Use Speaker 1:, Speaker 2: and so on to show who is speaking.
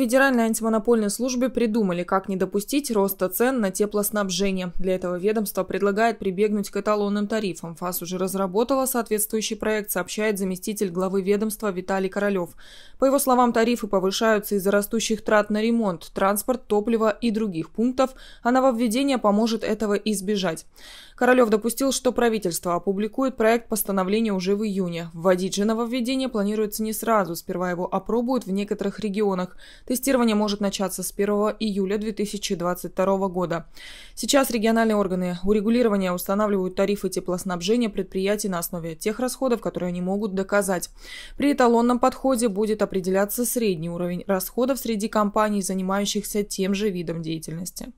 Speaker 1: Федеральной антимонопольной службе придумали, как не допустить роста цен на теплоснабжение. Для этого ведомство предлагает прибегнуть к эталонным тарифам. ФАС уже разработала соответствующий проект, сообщает заместитель главы ведомства Виталий Королев. По его словам, тарифы повышаются из-за растущих трат на ремонт, транспорт, топливо и других пунктов, а нововведение поможет этого избежать. Королев допустил, что правительство опубликует проект постановления уже в июне. Вводить же нововведение планируется не сразу, сперва его опробуют в некоторых регионах. Тестирование может начаться с 1 июля 2022 года. Сейчас региональные органы урегулирования устанавливают тарифы теплоснабжения предприятий на основе тех расходов, которые они могут доказать. При эталонном подходе будет определяться средний уровень расходов среди компаний, занимающихся тем же видом деятельности.